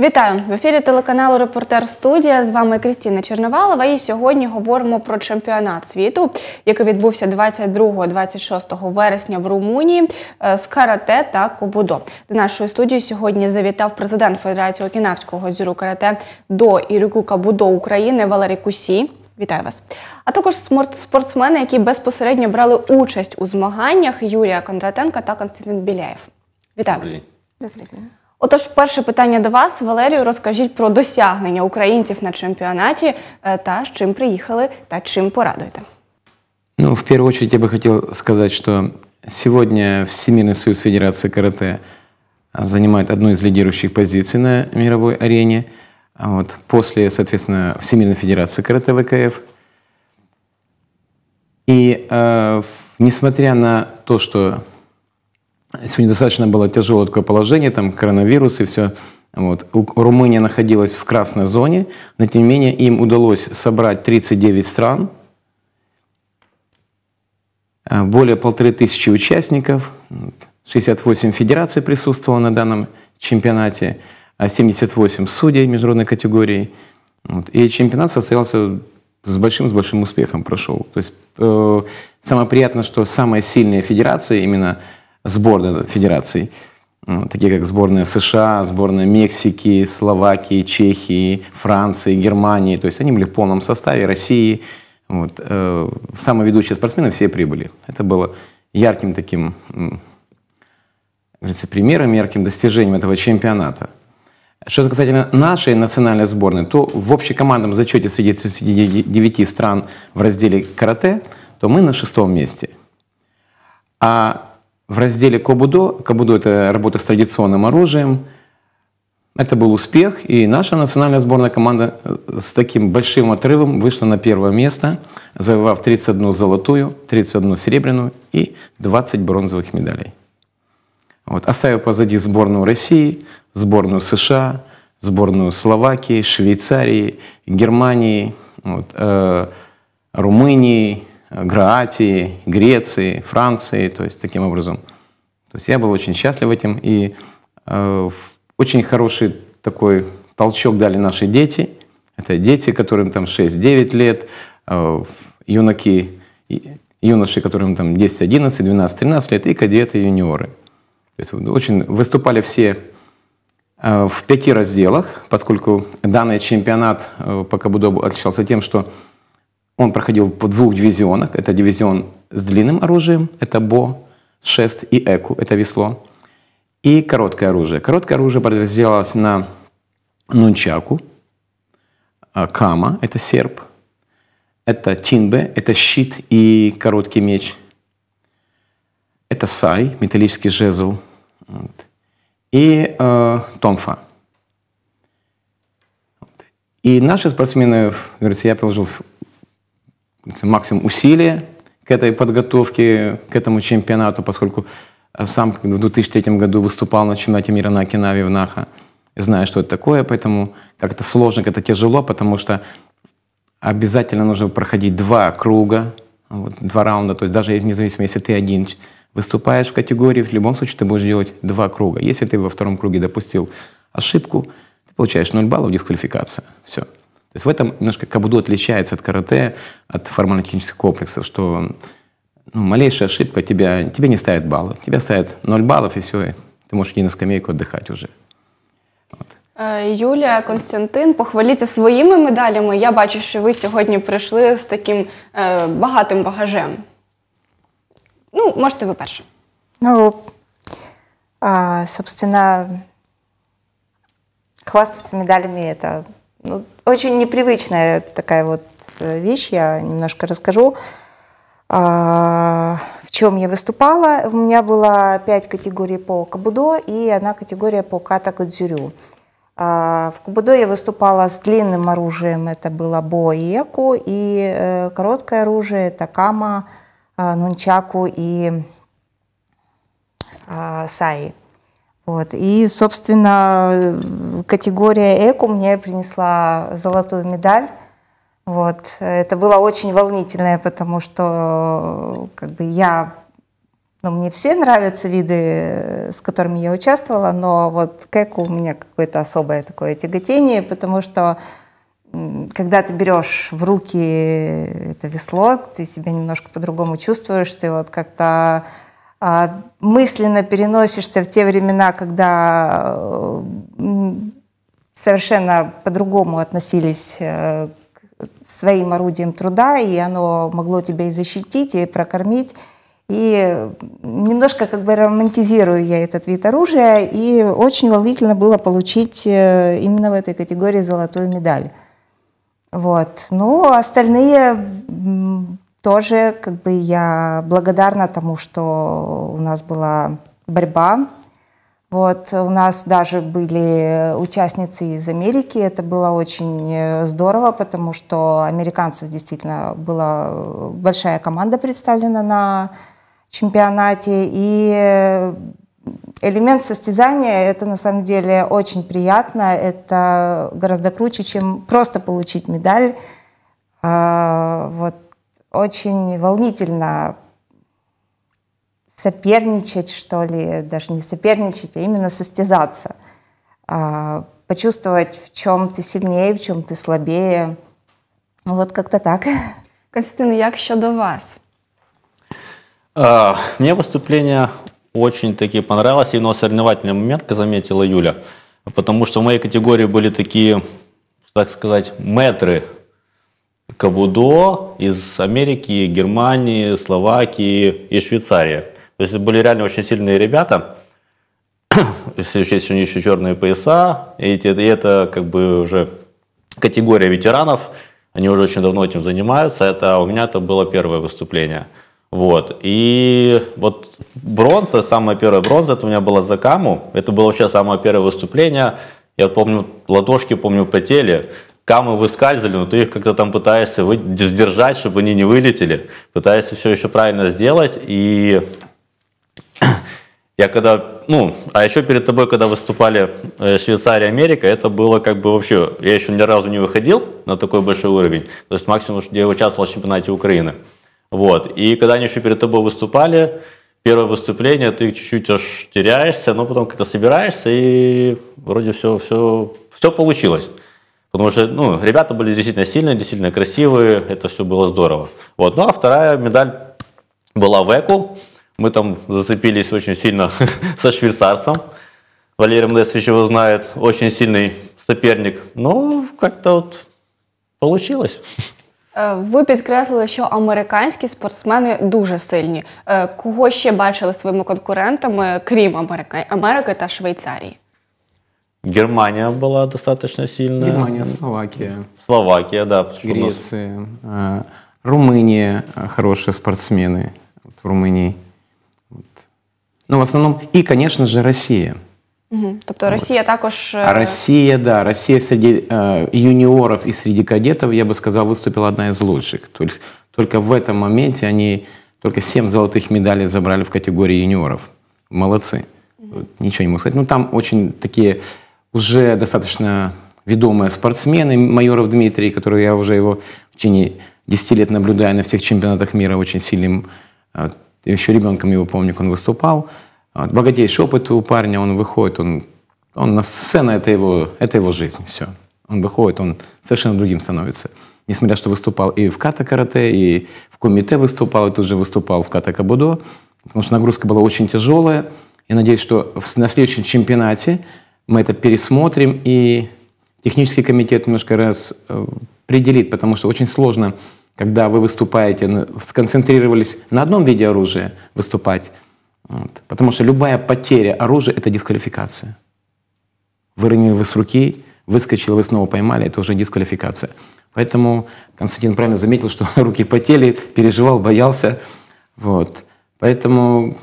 Вітаю в ефірі телеканалу Репортер Студія. З вами Крістіна Черновалова. І сьогодні говоримо про чемпіонат світу, який відбувся 22-26 вересня в Румунії е, з карате та кубудо. До нашої студії сьогодні завітав президент Федерації Окінавського дзюру карате до Ірюку Кабудо України Валерій Кусі. Вітаю вас! А також спортсмени, які безпосередньо брали участь у змаганнях Юрія Кондратенка та Константин Біляєв. Вітаю вас! Добрий день. Отож, перше питання до вас, Валерію, розкажіть про досягнення українців на чемпіонаті та з чим приїхали та чим порадуєте. Ну, в первую очередь я бы хотел сказать, что сегодня Всемирный союз Федерации карате а, занимает одну из лидирующих позиций на мировой арене. А вот. После, соответственно, Всемирной Федерации карате ВКФ. И э, несмотря на то, что Сегодня достаточно было тяжелое такое положение, там коронавирус и все. Вот. Румыния находилась в красной зоне, но тем не менее им удалось собрать 39 стран, э, более полторы тысячи участников, 68 федераций присутствовало на данном чемпионате, 78 а судей международной категории. Вот. И чемпионат состоялся с большим, с большим успехом прошел. То есть э, самое приятное, что самые сильные федерации именно сборной федераций, ну, такие как сборная США, сборная Мексики, Словакии, Чехии, Франции, Германии. То есть они были в полном составе, России. Вот. Э, самые ведущие спортсмены все прибыли. Это было ярким таким говорится, примером, ярким достижением этого чемпионата. Что касательно нашей национальной сборной, то в общекомандном зачете среди 39 стран в разделе карате, то мы на шестом месте. А в разделе Кобудо, Кобудо — это работа с традиционным оружием, это был успех, и наша национальная сборная команда э, с таким большим отрывом вышла на первое место, завоевав 31 золотую, 31 серебряную и 20 бронзовых медалей. Вот, оставив позади сборную России, сборную США, сборную Словакии, Швейцарии, Германии, вот, э, Румынии, Э, Граатии, Греции, Франции, то есть таким образом. То есть я был очень счастлив этим, и э, очень хороший такой толчок дали наши дети. Это дети, которым там 6-9 лет, э, юнаки, юноши, которым там 10, 11, 12, 13 лет, и кадеты, юниоры. То есть очень выступали все э, в пяти разделах, поскольку данный чемпионат э, по Кабудобу отличался тем, что он проходил по двух дивизионах. Это дивизион с длинным оружием, это БО, шест и ЭКУ, это весло. И короткое оружие. Короткое оружие подразделялось на нунчаку, а, кама, это серп, это тинбе, это щит и короткий меч, это сай, металлический жезл, и э, томфа. И наши спортсмены, говорится, я приложил максимум усилия к этой подготовке, к этому чемпионату, поскольку э, сам в 2003 году выступал на чемпионате мира на Окинаве в Наха, знаю, что это такое, поэтому как это сложно, как это тяжело, потому что обязательно нужно проходить два круга, вот, два раунда, то есть даже независимо, если ты один выступаешь в категории, в любом случае ты будешь делать два круга. Если ты во втором круге допустил ошибку, ты получаешь 0 баллов, дисквалификация. Все. То есть в этом немножко кабудо отличается от карате, от формально-технических комплексов, что ну, малейшая ошибка тебя, тебе не ставит баллы, тебя ставят 0 баллов, и все, ты можешь идти на скамейку отдыхать уже. От. Э, Юлія Константин, похваліться своїми медалями. Я бачу, що ви сьогодні прийшли з таким е, багатим багажем. Ну, можете ви перше. Ну, а, собственно, хвастаться медалями это ну, очень непривычная такая вот э, вещь, я немножко расскажу. А, в чем я выступала? У меня было пять категорий по кабудо и одна категория по ката а, В кабудо я выступала с длинным оружием, это было бо и эку, и короткое оружие, это кама, а, нунчаку и саи. Вот. И, собственно, категория эко мне принесла золотую медаль. Вот. Это было очень волнительное, потому что как бы, я ну, мне все нравятся виды, с которыми я участвовала, но вот к эко у меня какое-то особое такое тяготение, потому что когда ты берешь в руки это весло, ты себя немножко по-другому чувствуешь, ты вот как-то а, мысленно переносишься в те времена, когда э, совершенно по-другому относились э, к своим орудиям труда, и оно могло тебя и защитить, и прокормить. И немножко как бы романтизирую я этот вид оружия, и очень волнительно было получить э, именно в этой категории золотую медаль. Вот. Ну, а остальные тоже как бы я благодарна тому, что у нас была борьба. Вот у нас даже были участницы из Америки. Это было очень э, здорово, потому что американцев действительно была большая команда представлена на чемпионате. И э, элемент состязания, это на самом деле очень приятно. Это гораздо круче, чем просто получить медаль. А, вот очень волнительно соперничать, что ли, даже не соперничать, а именно состязаться. А, почувствовать, в чем ты сильнее, в чем ты слабее. Вот как-то так. Константин, як до вас? А, мне выступление очень таки понравилось, именно соревновательный момент, как заметила Юля, потому что в моей категории были такие, так сказать, метры кабудо из Америки, Германии, Словакии и Швейцарии. То есть это были реально очень сильные ребята, если учесть, у них еще черные пояса, и это, и это как бы уже категория ветеранов, они уже очень давно этим занимаются, это а у меня это было первое выступление. Вот. И вот бронза, самая первая бронза, это у меня была за каму. Это было вообще самое первое выступление. Я помню, ладошки, помню, потели камы выскальзывали, но ты их как-то там пытаешься сдержать, чтобы они не вылетели, пытаешься все еще правильно сделать, и я когда, ну, а еще перед тобой, когда выступали э, Швейцария, Америка, это было как бы вообще, я еще ни разу не выходил на такой большой уровень, то есть максимум, где я участвовал в чемпионате Украины. Вот, и когда они еще перед тобой выступали, первое выступление, ты чуть-чуть аж теряешься, но потом как-то собираешься, и вроде все, все, все получилось. Потому что ну, ребята были действительно сильные, действительно красивые, это все было здорово. Вот. Ну а вторая медаль была в ЭКУ. Мы там зацепились очень сильно со швейцарцем. Валерий Мдесович его знает, очень сильный соперник. Ну, как-то вот получилось. Э, Ви підкреслили, що американські спортсмени дуже сильні. Кого ще бачили своїми конкурентами, крім Америки та Швейцарії? Германия была достаточно сильная. Германия, Словакия. Словакия, да. Греция, нас... Э, Румыния, э, хорошие спортсмены вот в Румынии. Вот. Ну, в основном и, конечно же, Россия. Угу. Тобто Росія вот. також. А Росія, да. Росія среди э, юниоров и среди кадетов, я бы сказал, выступила одна из лучших. Только, только в этом моменте они только 7 золотых медалей забрали в категории юниоров. Молодцы. Угу. Вот, ничего не могу сказать. Ну, там очень такие уже достаточно ведомые спортсмены, майоров Дмитрий, который я уже его в течение 10 лет наблюдаю на всех чемпионатах мира, очень сильным, а, еще ребенком его помню, как он выступал. А, богатейший опыт у парня, он выходит, он, он на сцену, это его, это его жизнь, все. Он выходит, он совершенно другим становится. Несмотря, что выступал и в ката-карате, и в кумите выступал, и тут же выступал в ката-кабудо, потому что нагрузка была очень тяжелая. Я надеюсь, что на следующем чемпионате мы это пересмотрим, и технический комитет немножко раз э, определит, потому что очень сложно, когда вы выступаете, сконцентрировались на одном виде оружия выступать, вот, потому что любая потеря оружия — это дисквалификация. Выронили вы с руки, выскочили, вы снова поймали, это уже дисквалификация. Поэтому Константин правильно заметил, что руки потели, переживал, боялся. Вот. Поэтому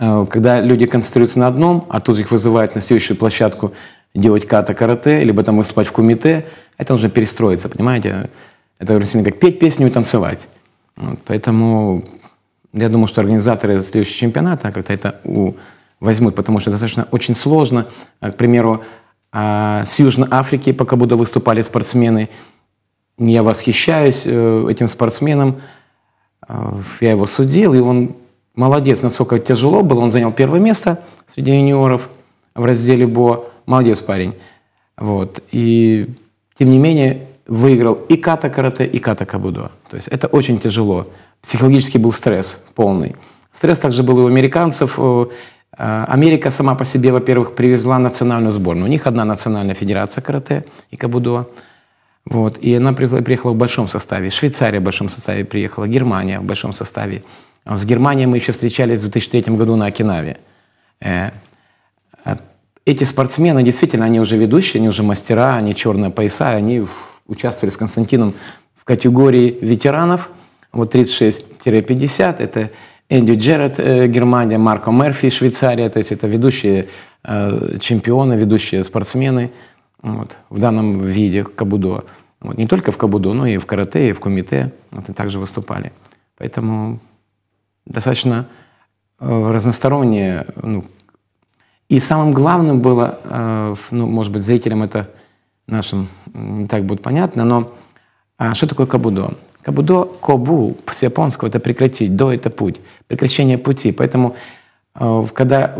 Э, когда люди концентрируются на одном, а тут их вызывают на следующую площадку делать ката-карате, либо там выступать в кумите, это нужно перестроиться, понимаете? Это сильно как петь песню и танцевать. Вот, поэтому я думаю, что организаторы следующего чемпионата как-то это у, возьмут, потому что достаточно очень сложно. Э, к примеру, а, с Южной Африки, пока буду выступали спортсмены, я восхищаюсь э, этим спортсменом, я его судил, и он Молодец, насколько тяжело было. Он занял первое место среди юниоров в разделе Бо. Молодец парень. Вот. И тем не менее выиграл и ката карате, и ката кабудо. То есть это очень тяжело. Психологически был стресс полный. Стресс также был и у американцев. Э, э, Америка сама по себе, во-первых, привезла национальную сборную. У них одна национальная федерация карате и кабудо. Вот. И она приехала в большом составе. Швейцария в большом составе приехала, Германия в большом составе. С Германией мы еще встречались в 2003 году на Окинаве. Э, а эти спортсмены, действительно, они уже ведущие, они уже мастера, они черные пояса, они участвовали с Константином в категории ветеранов, вот 36-50, это Энди Джерард, э, Германия, Марко Мерфи, Швейцария, то есть это ведущие э, чемпионы, ведущие спортсмены вот, в данном виде кабудо. Вот, не только в кабудо, но и в карате, и в кумите, вот, и также выступали. Поэтому достаточно э, разносторонние. Ну, и самым главным было, э, ну, может быть, зрителям это нашим не так будет понятно, но а что такое кабудо? Кабудо, кобу с японского это прекратить, до это путь, прекращение пути. Поэтому, э, когда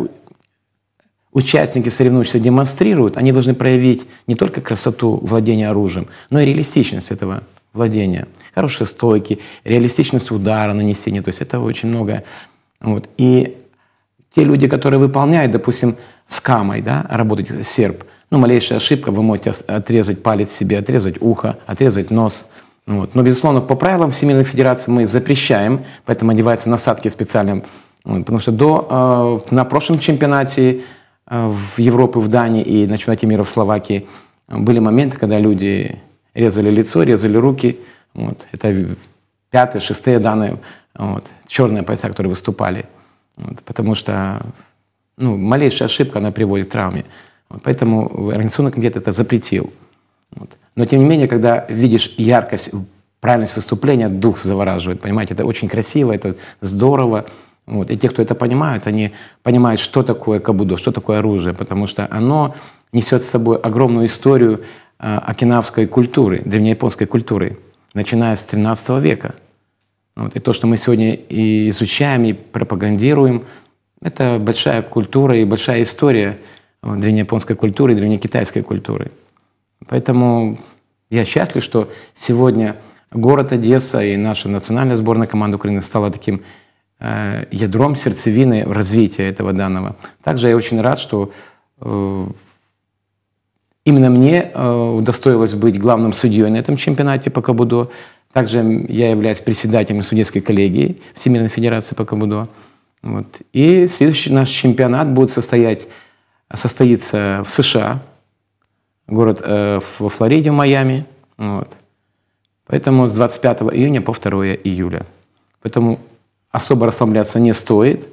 участники соревнующихся демонстрируют, они должны проявить не только красоту владения оружием, но и реалистичность этого владения хорошие стойки, реалистичность удара, нанесения. То есть это очень многое. Вот. И те люди, которые выполняют, допустим, с камой, да, работать серп, ну, малейшая ошибка, вы можете отрезать палец себе, отрезать ухо, отрезать нос. Вот. Но, безусловно, по правилам Всемирной Федерации мы запрещаем, поэтому одеваются насадки специально. Вот, потому что до, э, на прошлом чемпионате э, в Европе, в Дании и на чемпионате мира в Словакии были моменты, когда люди резали лицо, резали руки, вот. Это пятые, шестые данные, вот. черные пояса, которые выступали. Вот. Потому что ну, малейшая ошибка, она приводит к травме. Вот. Поэтому Организационный комитет это запретил. Вот. Но тем не менее, когда видишь яркость, правильность выступления, дух завораживает, понимаете, это очень красиво, это здорово. Вот. И те, кто это понимают, они понимают, что такое кабудо, что такое оружие, потому что оно несет с собой огромную историю э, окинавской культуры, древнеяпонской культуры начиная с 13 века. Вот. И то, что мы сегодня и изучаем, и пропагандируем, это большая культура и большая история вот, древнеяпонской культуры и древнекитайской культуры. Поэтому я счастлив, что сегодня город Одесса и наша национальная сборная команда Украины стала таким э, ядром сердцевины развития этого данного. Также я очень рад, что э, Именно мне э, удостоилось быть главным судьей на этом чемпионате по кабудо. Также я являюсь председателем судейской коллегии Всемирной Федерации по кабудо. Вот. И следующий наш чемпионат будет состоять, состоится в США, город э, во Флориде, в Майами. Вот. Поэтому с 25 июня по 2 июля. Поэтому особо расслабляться не стоит,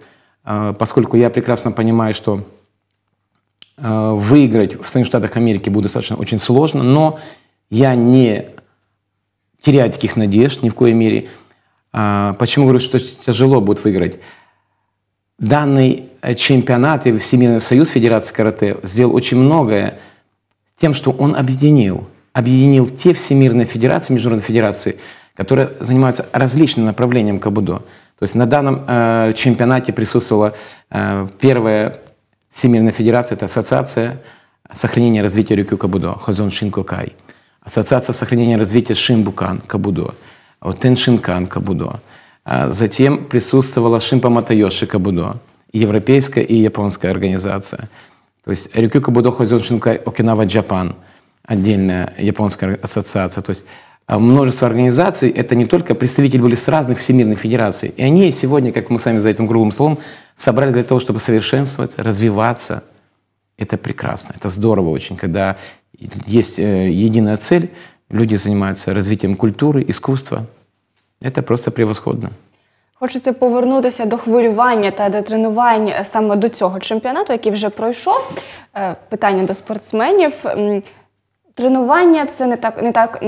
э, поскольку я прекрасно понимаю, что Э, выиграть в Соединенных Штатах Америки будет достаточно очень сложно, но я не теряю таких надежд ни в коей мере. А, почему говорю, что тяжело будет выиграть? Данный э, чемпионат и Всемирный союз Федерации карате сделал очень многое тем, что он объединил. Объединил те всемирные федерации, международные федерации, которые занимаются различным направлением кабудо. То есть на данном э, чемпионате присутствовала э, первая Всемирная федерация — это ассоциация сохранения и развития рюкю Кабудо, Хазон Шинкокай. Ассоциация сохранения и развития Шинбукан Кабудо, Теншинкан Кабудо. А затем присутствовала Шимпа Матайоши Кабудо, европейская и японская организация. То есть Рюкю Кабудо Хазон Шинкай Окинава Джапан — отдельная японская ассоциация. То есть а множество организаций, это не только представители были с разных всемирных федераций. И они сегодня, как мы сами за этим круглым столом, собрались для того, чтобы совершенствовать, развиваться. Это прекрасно, это здорово очень, когда есть э, единая цель, люди занимаются развитием культуры, искусства. Это просто превосходно. Хочеться повернутися до хвилювання та до тренувань саме до цього чемпіонату, який вже пройшов. Питання до спортсменів. Тренування це не так, не так,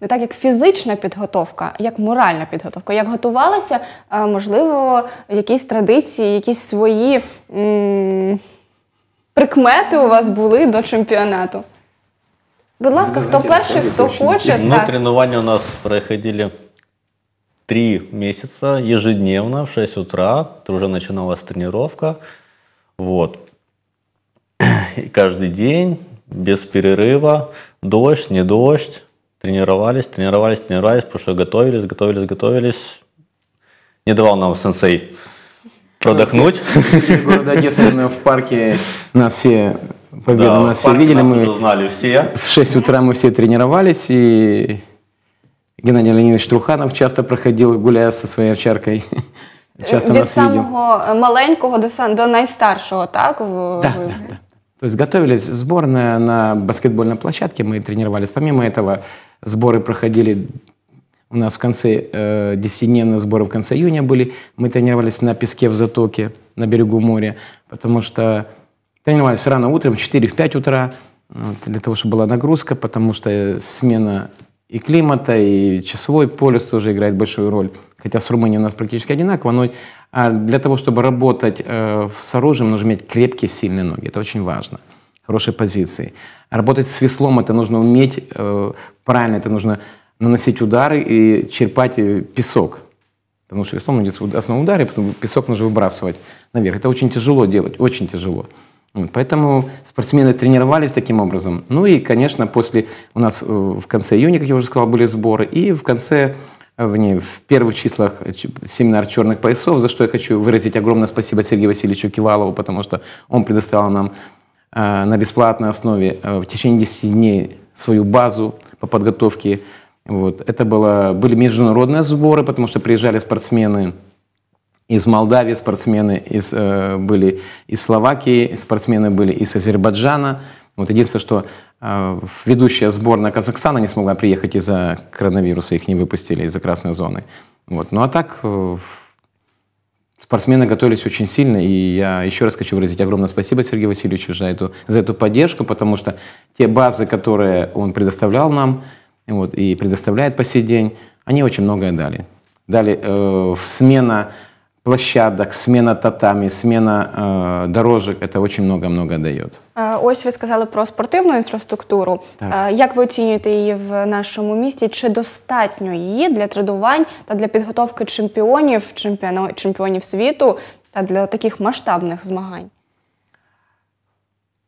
не так, як фізична підготовка, як моральна підготовка. Як готувалася, е, можливо, якісь традиції, якісь свої м- прикмети у вас були до чемпіонату. Будь ласка, хто перший, хто хоче. Ну, тренування у нас проходили три місяці ежедневно в 6 утра. Уже начиналась тренировка. Вот. И каждый день без перерыва, дождь, не дождь, тренировались, тренировались, тренировались, потому что готовились, готовились, готовились. Не давал нам сенсей продохнуть. Города Одесса, наверное, в парке нас все победы да, нас все видели. Нас мы узнали все. В 6 утра мы все тренировались, и Геннадий Леонидович Труханов часто проходил, гуляя со своей овчаркой. Часто Від нас самого видел. маленького до, до найстаршого, так? Да, ви... да, да. То есть готовились сборная на баскетбольной площадке, мы тренировались. Помимо этого, сборы проходили у нас в конце э, 10 сборы в конце июня были. Мы тренировались на песке в затоке, на берегу моря, потому что тренировались рано утром, в 4-5 утра, для того, чтобы была нагрузка, потому что смена и климата, и часовой полюс тоже играет большую роль, хотя с Румынией у нас практически одинаково, но а, для того, чтобы работать э, с оружием, нужно иметь крепкие, сильные ноги, это очень важно, хорошие позиции. Работать с веслом, это нужно уметь э, правильно, это нужно наносить удары и черпать э, песок, потому что веслом идет основной удар, и потом песок нужно выбрасывать наверх. Это очень тяжело делать, очень тяжело. Поэтому спортсмены тренировались таким образом. Ну и, конечно, после у нас э, в конце июня, как я уже сказал, были сборы, и в конце э, в, не, в первых числах э, семинар черных поясов, за что я хочу выразить огромное спасибо Сергею Васильевичу Кивалову, потому что он предоставил нам э, на бесплатной основе э, в течение 10 дней свою базу по подготовке. Вот. Это было, были международные сборы, потому что приезжали спортсмены из Молдавии спортсмены из, э, были, из Словакии спортсмены были, из Азербайджана. Вот единственное, что э, ведущая сборная Казахстана не смогла приехать из-за коронавируса, их не выпустили из-за красной зоны. Вот. Ну а так э, спортсмены готовились очень сильно, и я еще раз хочу выразить огромное спасибо Сергею Васильевичу за эту, за эту поддержку, потому что те базы, которые он предоставлял нам вот, и предоставляет по сей день, они очень многое дали. Дали э, смена площадок, смена татами, смена э, дорожек, это очень много-много дает. Ось ви сказали про спортивну інфраструктуру. Так. Як ви оцінюєте її в нашому місті? Чи достатньо її для тренувань та для підготовки чемпіонів, чемпіонів світу та для таких масштабних змагань?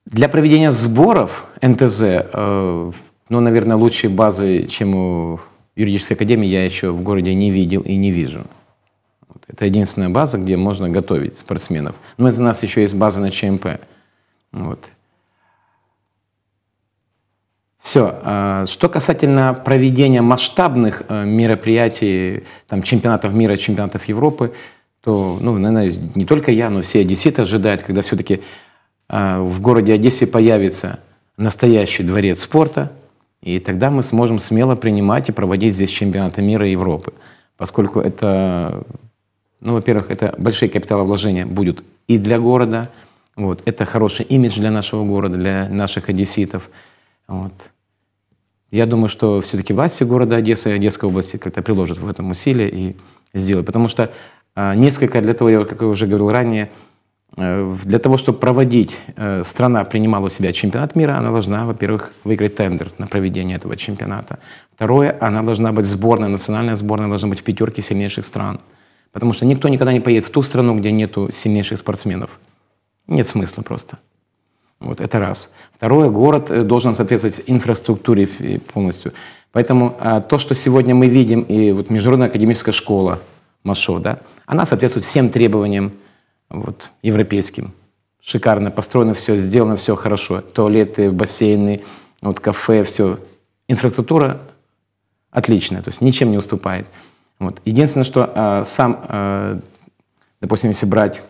Для проведения сборов НТЗ, э, ну, наверное, лучшей базы, чем у юридической академии, я еще в городе не видел и не вижу. Это единственная база, где можно готовить спортсменов. Но из нас еще есть база на ЧМП. Вот. Все. А, что касательно проведения масштабных э, мероприятий, там, чемпионатов мира, чемпионатов Европы, то, ну, наверное, не только я, но все одесситы ожидают, когда все-таки э, в городе Одессе появится настоящий дворец спорта, и тогда мы сможем смело принимать и проводить здесь чемпионаты мира и Европы, поскольку это ну, во-первых, это большие капиталовложения будут и для города. Вот. Это хороший имидж для нашего города, для наших одесситов. Вот. Я думаю, что все-таки власти города Одессы и Одесской области как-то приложат в этом усилия и сделают. Потому что а, несколько для того, как я уже говорил ранее, э, для того, чтобы проводить, э, страна принимала у себя чемпионат мира, она должна, во-первых, выиграть тендер на проведение этого чемпионата. Второе, она должна быть сборная, национальная сборная должна быть в пятерке сильнейших стран. Потому что никто никогда не поедет в ту страну, где нету сильнейших спортсменов. Нет смысла просто. Вот это раз. Второе, город э, должен соответствовать инфраструктуре э, полностью. Поэтому а, то, что сегодня мы видим, и вот Международная академическая школа МАШО, да, она соответствует всем требованиям вот, европейским. Шикарно построено все, сделано все хорошо. Туалеты, бассейны, вот, кафе, все. Инфраструктура отличная, то есть ничем не уступает. Вот. Единственное, что э, сам, э, допустим, если брать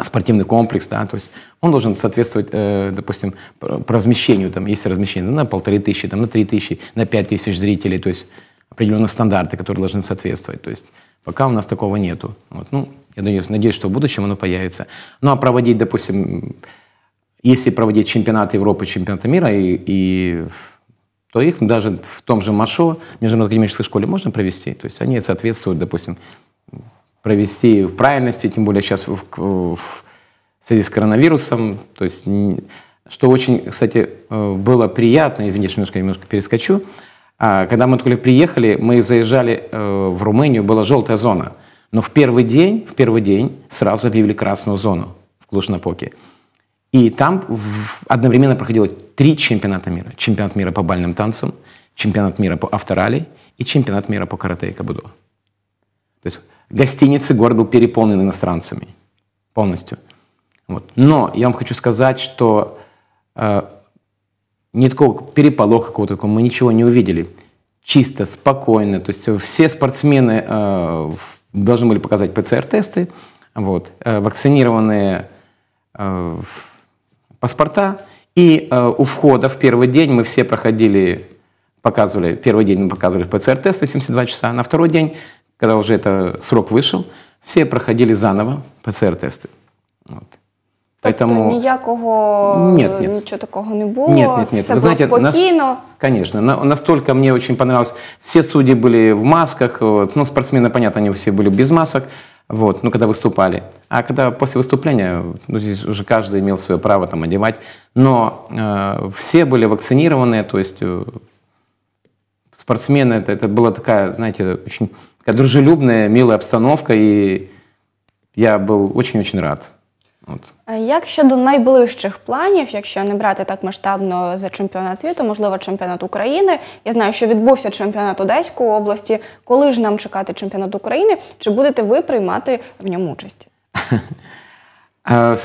спортивный комплекс, да, то есть он должен соответствовать, э, допустим, по размещению, там есть размещение ну, на полторы тысячи, там на три тысячи, на пять тысяч зрителей, то есть определенные стандарты, которые должны соответствовать. То есть пока у нас такого нету. Вот, ну, я надеюсь, надеюсь, что в будущем оно появится. Ну а проводить, допустим, если проводить чемпионат Европы, чемпионат мира и, и то их даже в том же МАШО, Международной академической школе, можно провести. То есть они соответствуют, допустим, провести в правильности, тем более сейчас в, в, связи с коронавирусом. То есть, что очень, кстати, э, было приятно, извините, что немножко, немножко перескочу, а, когда мы только приехали, мы заезжали э, в Румынию, была желтая зона. Но в первый день, в первый день сразу объявили красную зону в Клуж-Напоке. И там одновременно проходило три чемпионата мира. Чемпионат мира по бальным танцам, чемпионат мира по авторали и чемпионат мира по карате и кабудо. То есть гостиницы, город был переполнен иностранцами полностью. Вот. Но я вам хочу сказать, что э, не такого переполоха какого-то такого, мы ничего не увидели. Чисто, спокойно. То есть все спортсмены э, должны были показать ПЦР-тесты, вот, э, вакцинированные э, паспорта. И э, у входа в первый день мы все проходили, показывали, первый день мы показывали ПЦР-тесты 72 часа, на второй день, когда уже это срок вышел, все проходили заново пцр тесты Вот. Тобто Поэтому... ніякого нет, нет. нічого такого не було, нет, нет, нет. все Вы было знаете, спокійно. Нас... Конечно, на... настолько мне очень понравилось. Все судьи были в масках, вот. ну спортсмены, понятно, они все были без масок вот, ну, когда выступали. А когда после выступления, ну, здесь уже каждый имел свое право там одевать, но э, все были вакцинированы, то есть э, спортсмены, это, это была такая, знаете, очень такая дружелюбная, милая обстановка, и я был очень-очень рад. От. Е, як щодо найближчих планів, якщо не брати так масштабно за чемпіонат світу, можливо, чемпіонат України. Я знаю, що відбувся чемпіонат Одеської області. Коли ж нам чекати чемпіонат України? Чи будете ви приймати в ньому участь? Е,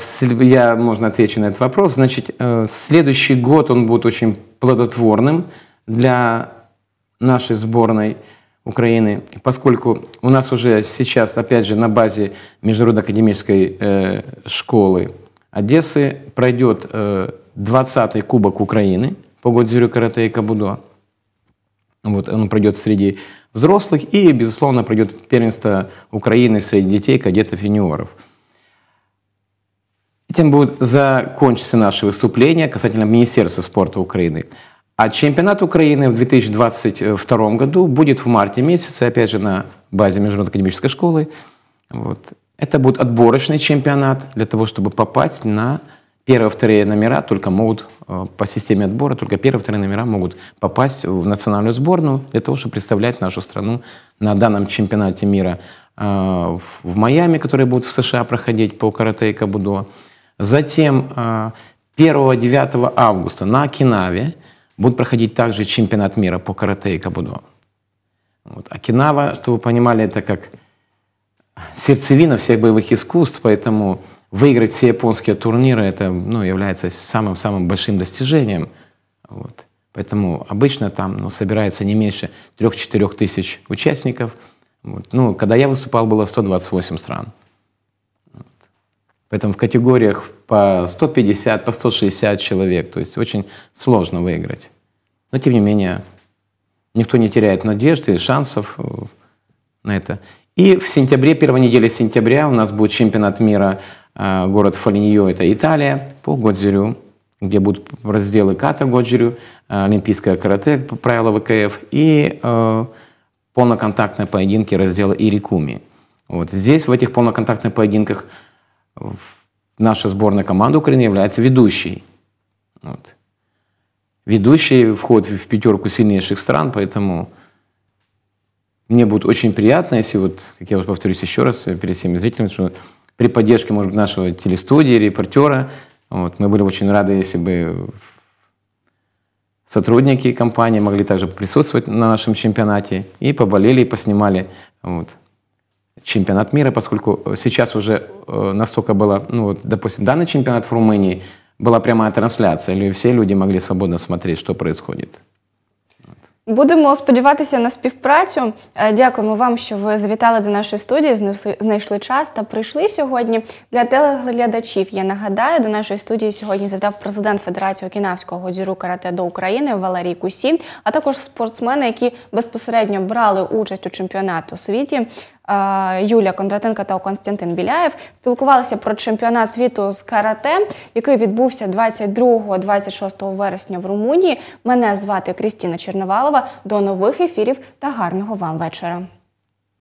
я, можна отвечу на цей вопрос. Значить, е, следующий год він буде дуже плодотворним для нашої зборної? Украины, поскольку у нас уже сейчас, опять же, на базе Международной академической э, школы Одессы пройдет э, 20-й Кубок Украины по Годзюрю карате и кабудо. Вот он пройдет среди взрослых и, безусловно, пройдет первенство Украины среди детей, кадетов и юниоров. Этим будут закончиться наши выступления касательно Министерства спорта Украины. А чемпионат Украины в 2022 году будет в марте месяце, опять же, на базе Международной академической школы. Вот. Это будет отборочный чемпионат для того, чтобы попасть на первые-вторые номера только могут э, по системе отбора, только первые-вторые номера могут попасть в национальную сборную для того, чтобы представлять нашу страну на данном чемпионате мира а, в Майами, который будет в США проходить по карате и кабудо. Затем 1-9 а, августа на Окинаве Будет проходить также чемпионат мира по карате и кабудо. Вот. Окинава, а чтобы вы понимали, это как сердцевина всех боевых искусств, поэтому выиграть все японские турниры это ну, является самым-самым большим достижением. Вот. Поэтому обычно там ну, собирается не меньше 3-4 тысяч участников. Вот. Ну, когда я выступал, было 128 стран. Поэтому в категориях по 150, по 160 человек, то есть очень сложно выиграть. Но тем не менее, никто не теряет надежды и шансов э, на это. И в сентябре, первой неделе сентября у нас будет чемпионат мира э, город Фолиньо, это Италия, по Годзюрю, где будут разделы ката Годзюрю, э, олимпийское карате, правила ВКФ, и полноконтактные поединки раздела Ирикуми. Вот здесь, в этих полноконтактных поединках, наша сборная команда Украины является ведущей. Вот. Ведущий вход в пятерку сильнейших стран, поэтому мне будет очень приятно, если вот, как я уже повторюсь еще раз перед всеми зрителями, что при поддержке, может быть, нашего телестудии, репортера, вот, мы были очень рады, если бы сотрудники компании могли также присутствовать на нашем чемпионате и поболели, и поснимали. Вот. чемпионат мира, поскольку э, сейчас уже э, настолько было, ну допустим, данный чемпионат в Румынии, была прямая трансляція, і всі люди могли свободно смотреть, що відбувається. Будемо сподіватися на співпрацю. Е, дякуємо вам, що ви завітали до нашої студії, знайшли час та прийшли сьогодні. Для телеглядачів я нагадаю, до нашої студії сьогодні завітав президент Федерації Окінавського годзюру карате до України Валерій Кусі, а також спортсмени, які безпосередньо брали участь у чемпіонату світі Юлія Кондратенка та Константин Біляєв спілкувалися про чемпіонат світу з карате, який відбувся 22-26 вересня в Румунії. Мене звати Крістіна Черновалова. До нових ефірів та гарного вам вечора.